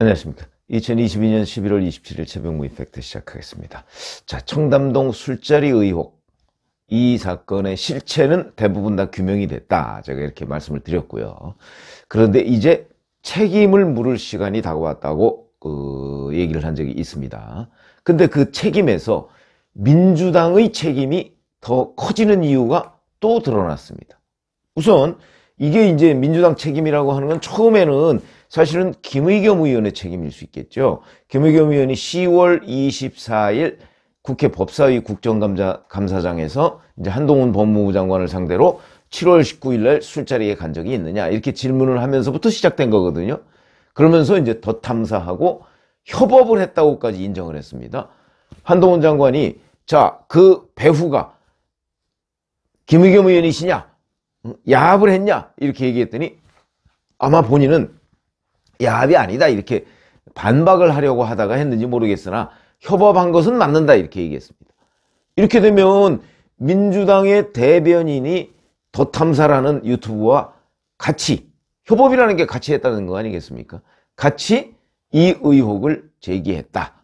안녕하십니까. 2022년 11월 27일 재병무 이펙트 시작하겠습니다. 자, 청담동 술자리 의혹. 이 사건의 실체는 대부분 다 규명이 됐다. 제가 이렇게 말씀을 드렸고요. 그런데 이제 책임을 물을 시간이 다가왔다고 그 얘기를 한 적이 있습니다. 근데 그 책임에서 민주당의 책임이 더 커지는 이유가 또 드러났습니다. 우선 이게 이제 민주당 책임이라고 하는 건 처음에는 사실은 김의겸 의원의 책임일 수 있겠죠. 김의겸 의원이 10월 24일 국회 법사위 국정감사장에서 이제 한동훈 법무부 장관을 상대로 7월 19일 날 술자리에 간 적이 있느냐 이렇게 질문을 하면서부터 시작된 거거든요. 그러면서 이제 더 탐사하고 협업을 했다고까지 인정을 했습니다. 한동훈 장관이 자, 그 배후가 김의겸 의원이시냐? 야합을 했냐? 이렇게 얘기했더니 아마 본인은 야합이 아니다 이렇게 반박을 하려고 하다가 했는지 모르겠으나 협업한 것은 맞는다 이렇게 얘기했습니다. 이렇게 되면 민주당의 대변인이 더탐사라는 유튜브와 같이 협업이라는 게 같이 했다는 거 아니겠습니까? 같이 이 의혹을 제기했다.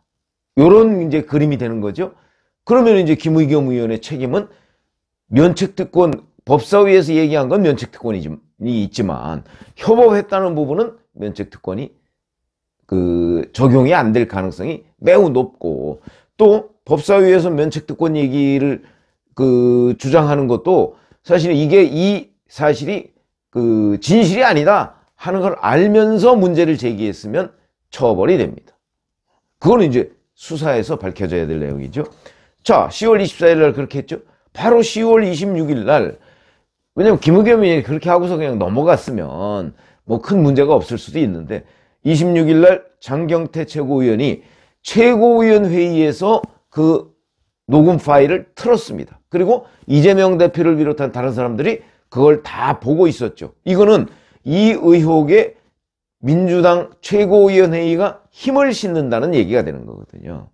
요런 이제 그림이 되는 거죠. 그러면 이제 김의겸 의원의 책임은 면책특권 법사위에서 얘기한 건 면책특권이 있지만 협업했다는 부분은 면책 특권이 그 적용이 안 될 가능성이 매우 높고 또 법사위에서 면책 특권 얘기를 그 주장하는 것도 사실 이게 이 사실이 그 진실이 아니다 하는 걸 알면서 문제를 제기했으면 처벌이 됩니다. 그거는 이제 수사에서 밝혀져야 될 내용이죠. 자, 10월 24일 날 그렇게 했죠. 바로 10월 26일 날 왜냐면 김우겸이 그렇게 하고서 그냥 넘어갔으면 뭐큰 문제가 없을 수도 있는데 26일 날 장경태 최고위원이 최고위원 회의에서 그 녹음 파일을 틀었습니다. 그리고 이재명 대표를 비롯한 다른 사람들이 그걸 다 보고 있었죠. 이거는 이 의혹에 민주당 최고위원회의가 힘을 싣는다는 얘기가 되는 거거든요.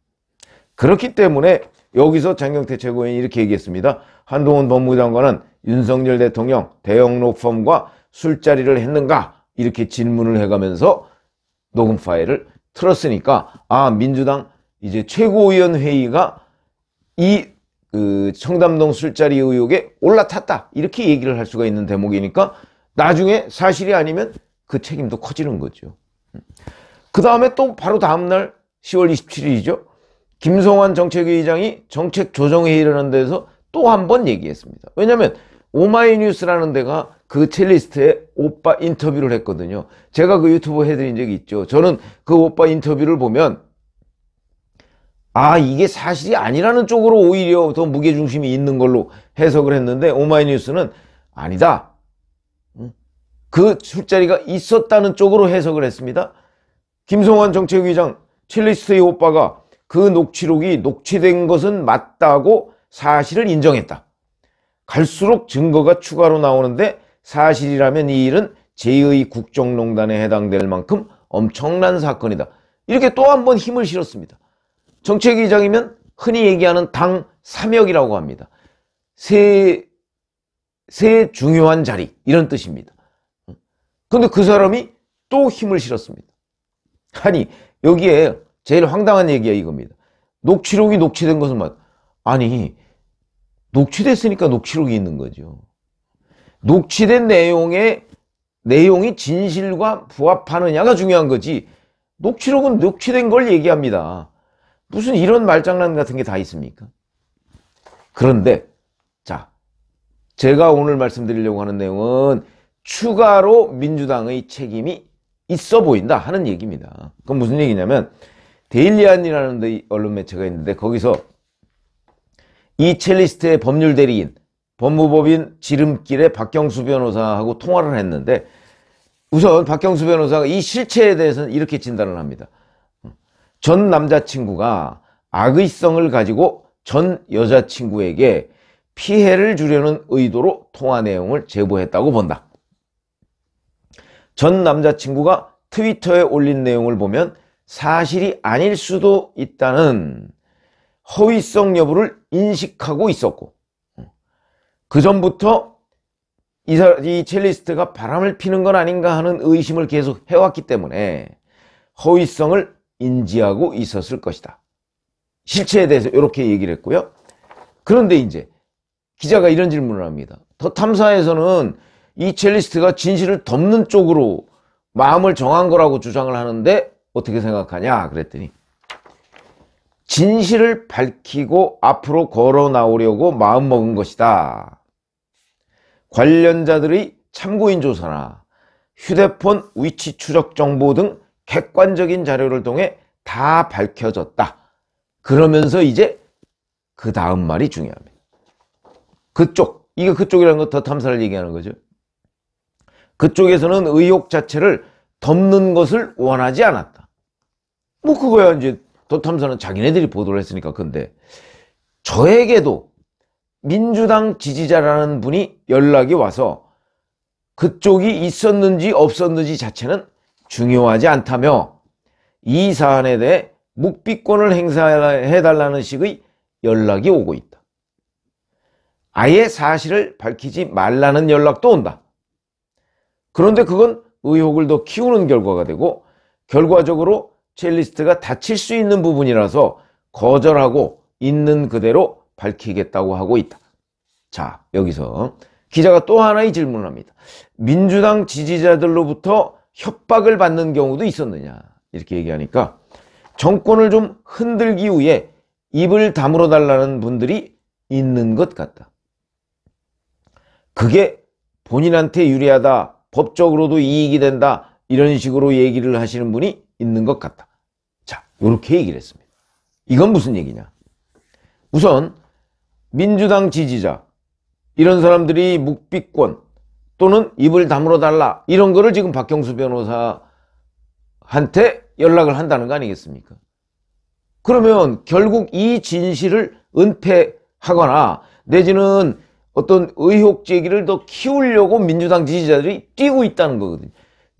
그렇기 때문에 여기서 장경태 최고위원이 이렇게 얘기했습니다. 한동훈 법무장관은 윤석열 대통령 대형 로펌과 술자리를 했는가 이렇게 질문을 해가면서 녹음 파일을 틀었으니까 아 민주당 이제 최고위원회의가 이 그 청담동 술자리 의혹에 올라탔다 이렇게 얘기를 할 수가 있는 대목이니까 나중에 사실이 아니면 그 책임도 커지는 거죠. 그 다음에 또 바로 다음날 10월 27일이죠. 김성환 정책위의장이 정책조정회의를하는 데서 또 한 번 얘기했습니다. 왜냐하면 오마이뉴스라는 데가 그 첼리스트의 오빠 인터뷰를 했거든요. 제가 그 유튜브 해드린 적이 있죠. 저는 그 오빠 인터뷰를 보면 아 이게 사실이 아니라는 쪽으로 오히려 더 무게중심이 있는 걸로 해석을 했는데 오마이뉴스는 아니다. 그 술자리가 있었다는 쪽으로 해석을 했습니다. 김성환 정책위장 첼리스트의 오빠가 그 녹취록이 녹취된 것은 맞다고 사실을 인정했다. 갈수록 증거가 추가로 나오는데 사실이라면 이 일은 제의 국정농단에 해당될 만큼 엄청난 사건이다. 이렇게 또 한 번 힘을 실었습니다. 정책위장이면 흔히 얘기하는 당3역이라고 합니다. 새, 세 중요한 자리 이런 뜻입니다. 그런데 그 사람이 또 힘을 실었습니다. 아니 여기에 제일 황당한 얘기가 이겁니다. 녹취록이 녹취된 것은 맞 아니 녹취됐으니까 녹취록이 있는 거죠. 녹취된 내용의 내용이 진실과 부합하느냐가 중요한 거지. 녹취록은 녹취된 걸 얘기합니다. 무슨 이런 말장난 같은 게 다 있습니까? 그런데 자 제가 오늘 말씀드리려고 하는 내용은 추가로 민주당의 책임이 있어 보인다 하는 얘기입니다. 그건 무슨 얘기냐면 데일리안이라는 언론 매체가 있는데 거기서 이 첼리스트의 법률 대리인 법무법인 지름길의 박경수 변호사하고 통화를 했는데 우선 박경수 변호사가 이 실체에 대해서는 이렇게 진단을 합니다. 전 남자친구가 악의성을 가지고 전 여자친구에게 피해를 주려는 의도로 통화 내용을 제보했다고 본다. 전 남자친구가 트위터에 올린 내용을 보면 사실이 아닐 수도 있다는 허위성 여부를 인식하고 있었고 음. 그 전부터 이, 이 첼리스트가 바람을 피는 건 아닌가 하는 의심을 계속 해왔기 때문에 허위성을 인지하고 있었을 것이다. 실체에 대해서 이렇게 얘기를 했고요. 그런데 이제 기자가 이런 질문을 합니다. 더 탐사에서는 이 첼리스트가 진실을 덮는 쪽으로 마음을 정한 거라고 주장을 하는데 어떻게 생각하냐 그랬더니 진실을 밝히고 앞으로 걸어 나오려고 마음먹은 것이다. 관련자들의 참고인 조사나 휴대폰 위치 추적 정보 등 객관적인 자료를 통해 다 밝혀졌다. 그러면서 이제 그 다음 말이 중요합니다. 그쪽, 이게 그쪽이라는 건더 탐사를 얘기하는 거죠. 그쪽에서는 의혹 자체를 덮는 것을 원하지 않았다. 뭐 그거야 이제 도탐사는 자기네들이 보도를 했으니까 근데 저에게도 민주당 지지자라는 분이 연락이 와서 그쪽이 있었는지 없었는지 자체는 중요하지 않다며 이 사안에 대해 묵비권을 행사해달라는 식의 연락이 오고 있다. 아예 사실을 밝히지 말라는 연락도 온다. 그런데 그건 의혹을 더 키우는 결과가 되고 결과적으로 첼리스트가 다칠 수 있는 부분이라서 거절하고 있는 그대로 밝히겠다고 하고 있다. 자, 여기서 기자가 또 하나의 질문을 합니다. 민주당 지지자들로부터 협박을 받는 경우도 있었느냐? 이렇게 얘기하니까 정권을 좀 흔들기 위해 입을 다물어 달라는 분들이 있는 것 같다. 그게 본인한테 유리하다, 법적으로도 이익이 된다, 이런 식으로 얘기를 하시는 분이 있는 것 같다. 이렇게 얘기를 했습니다. 이건 무슨 얘기냐? 우선 민주당 지지자 이런 사람들이 묵비권 또는 입을 다물어 달라 이런 거를 지금 박경수 변호사한테 연락을 한다는 거 아니겠습니까? 그러면 결국 이 진실을 은폐하거나 내지는 어떤 의혹 제기를 더 키우려고 민주당 지지자들이 뛰고 있다는 거거든요.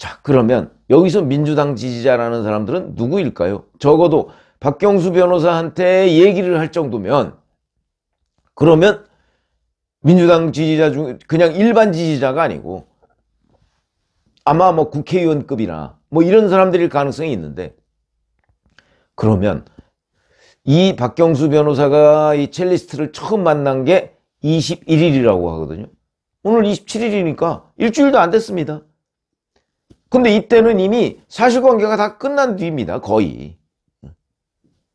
자 그러면 여기서 민주당 지지자라는 사람들은 누구일까요? 적어도 박경수 변호사한테 얘기를 할 정도면 그러면 민주당 지지자 중 그냥 일반 지지자가 아니고 아마 뭐 국회의원급이나 뭐 이런 사람들일 가능성이 있는데 그러면 이 박경수 변호사가 이 첼리스트를 처음 만난 게 21일이라고 하거든요. 오늘 27일이니까 일주일도 안 됐습니다. 근데 이때는 이미 사실관계가 다 끝난 뒤입니다. 거의.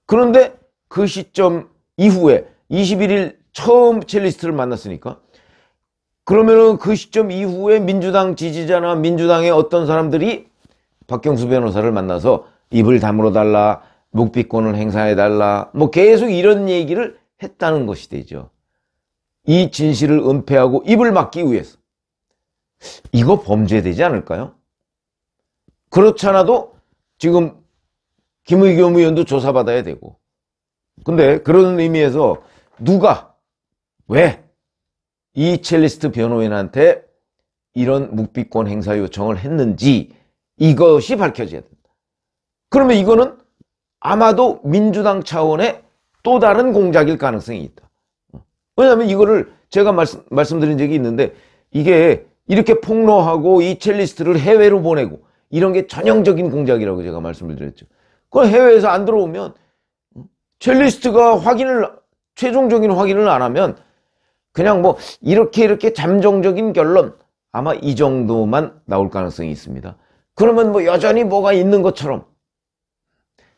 그런데 그 시점 이후에 21일 처음 첼리스트를 만났으니까 그러면은 그 시점 이후에 민주당 지지자나 민주당의 어떤 사람들이 박경수 변호사를 만나서 입을 다물어 달라 묵비권을 행사해 달라 뭐 계속 이런 얘기를 했다는 것이 되죠 이 진실을 은폐하고 입을 막기 위해서 이거 범죄되지 않을까요? 그렇지 않아도 지금 김의겸 의원도 조사받아야 되고. 근데 그런 의미에서 누가, 왜 이 첼리스트 변호인한테 이런 묵비권 행사 요청을 했는지 이것이 밝혀져야 된다. 그러면 이거는 아마도 민주당 차원의 또 다른 공작일 가능성이 있다. 왜냐하면 이거를 제가 말씀, 말씀드린 적이 있는데 이게 이렇게 폭로하고 이 첼리스트를 해외로 보내고 이런 게 전형적인 공작이라고 제가 말씀을 드렸죠. 그걸 해외에서 안 들어오면 첼리스트가 확인을 최종적인 확인을 안 하면 그냥 뭐 이렇게 이렇게 잠정적인 결론 아마 이 정도만 나올 가능성이 있습니다. 그러면 뭐 여전히 뭐가 있는 것처럼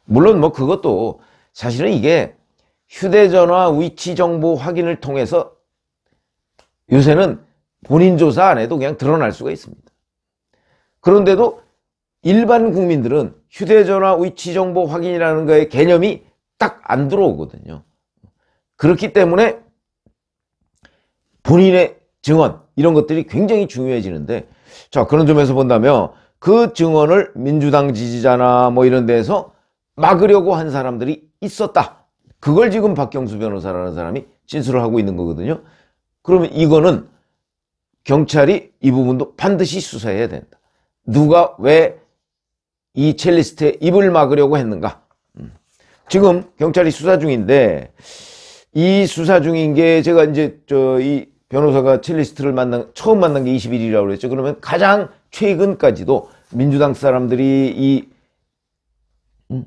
물론 뭐 그것도 사실은 이게 휴대전화 위치 정보 확인을 통해서 요새는 본인 조사 안 해도 그냥 드러날 수가 있습니다. 그런데도 일반 국민들은 휴대전화 위치정보 확인이라는 거의 개념이 딱 안 들어오거든요. 그렇기 때문에 본인의 증언 이런 것들이 굉장히 중요해지는데 자 그런 점에서 본다면 그 증언을 민주당 지지자나 뭐 이런 데에서 막으려고 한 사람들이 있었다. 그걸 지금 박경수 변호사라는 사람이 진술을 하고 있는 거거든요. 그러면 이거는 경찰이 이 부분도 반드시 수사해야 된다. 누가 왜이 첼리스트의 입을 막으려고 했는가? 음. 지금 경찰이 수사 중인데 이 수사 중인 게 제가 이제 저 이 변호사가 첼리스트를 만난 처음 만난 게2 1일이라고 그랬죠. 그러면 가장 최근까지도 민주당 사람들이 이 음,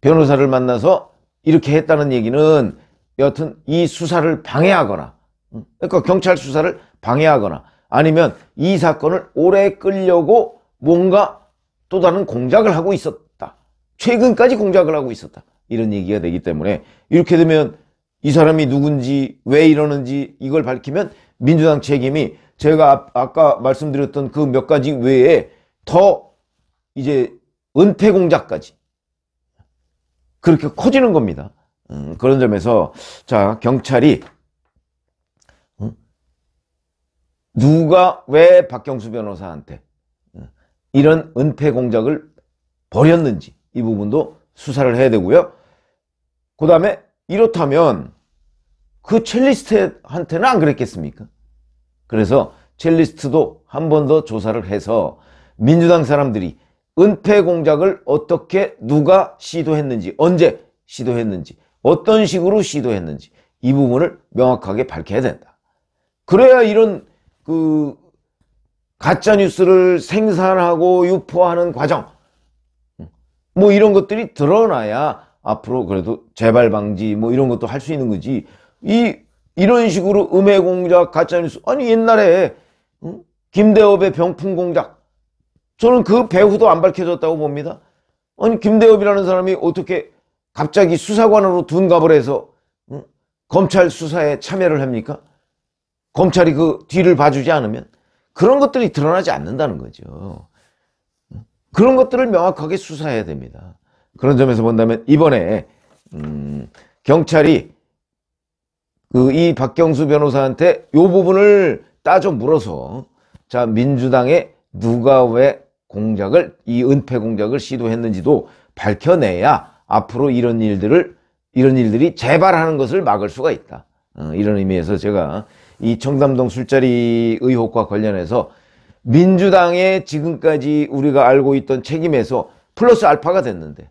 변호사를 만나서 이렇게 했다는 얘기는 여하튼 이 수사를 방해하거나 음, 그러니까 경찰 수사를 방해하거나 아니면 이 사건을 오래 끌려고 뭔가 또 다른 공작을 하고 있었다. 최근까지 공작을 하고 있었다. 이런 얘기가 되기 때문에 이렇게 되면 이 사람이 누군지 왜 이러는지 이걸 밝히면 민주당 책임이 제가 아까 말씀드렸던 그 몇 가지 외에 더 이제 은퇴 공작까지 그렇게 커지는 겁니다. 음, 그런 점에서 자 경찰이 음? 누가 왜 박경수 변호사한테 이런 은폐 공작을 벌였는지 이 부분도 수사를 해야 되고요. 그 다음에 이렇다면 그 첼리스트한테는 안 그랬겠습니까? 그래서 첼리스트도 한 번 더 조사를 해서 민주당 사람들이 은폐 공작을 어떻게 누가 시도했는지 언제 시도했는지 어떤 식으로 시도했는지 이 부분을 명확하게 밝혀야 된다. 그래야 이런 그 가짜뉴스를 생산하고 유포하는 과정 뭐 이런 것들이 드러나야 앞으로 그래도 재발 방지 뭐 이런 것도 할 수 있는 거지 이 이런 식으로 음해 공작 가짜뉴스 아니 옛날에 김대엽의 병풍 공작 저는 그 배후도 안 밝혀졌다고 봅니다 아니 김대엽이라는 사람이 어떻게 갑자기 수사관으로 둔갑을 해서 검찰 수사에 참여를 합니까? 검찰이 그 뒤를 봐주지 않으면 그런 것들이 드러나지 않는다는 거죠. 그런 것들을 명확하게 수사해야 됩니다. 그런 점에서 본다면 이번에 음, 경찰이 그이 박경수 변호사한테 요 부분을 따져 물어서 자 민주당에 누가 왜 공작을 이 은폐 공작을 시도했는지도 밝혀내야 앞으로 이런 일들을 이런 일들이 재발하는 것을 막을 수가 있다. 어, 이런 의미에서 제가 이 청담동 술자리 의혹과 관련해서 민주당의 지금까지 우리가 알고 있던 책임에서 플러스 알파가 됐는데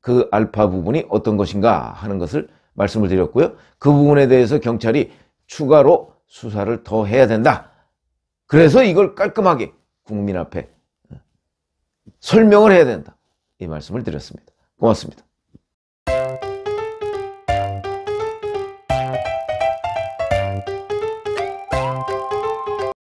그 알파 부분이 어떤 것인가 하는 것을 말씀을 드렸고요. 그 부분에 대해서 경찰이 추가로 수사를 더 해야 된다. 그래서 이걸 깔끔하게 국민 앞에 설명을 해야 된다. 이 말씀을 드렸습니다. 고맙습니다.